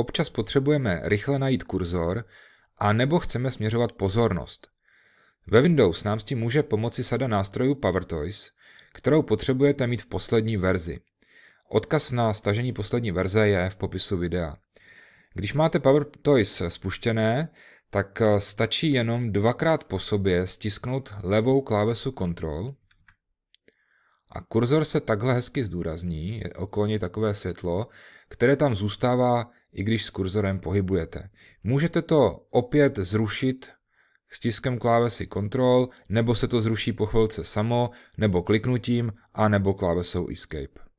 Občas potřebujeme rychle najít kurzor a nebo chceme směřovat pozornost. Ve Windows nám s tím může pomoci sada nástrojů PowerToys, kterou potřebujete mít v poslední verzi. Odkaz na stažení poslední verze je v popisu videa. Když máte PowerToys spuštěné, tak stačí jenom dvakrát po sobě stisknout levou klávesu Ctrl a kurzor se takhle hezky zdůrazní, je okolo něj takové světlo, které tam zůstává, i když s kurzorem pohybujete. Můžete to opět zrušit stiskem klávesy Ctrl, nebo se to zruší po chvilce samo, nebo kliknutím, a nebo klávesou Escape.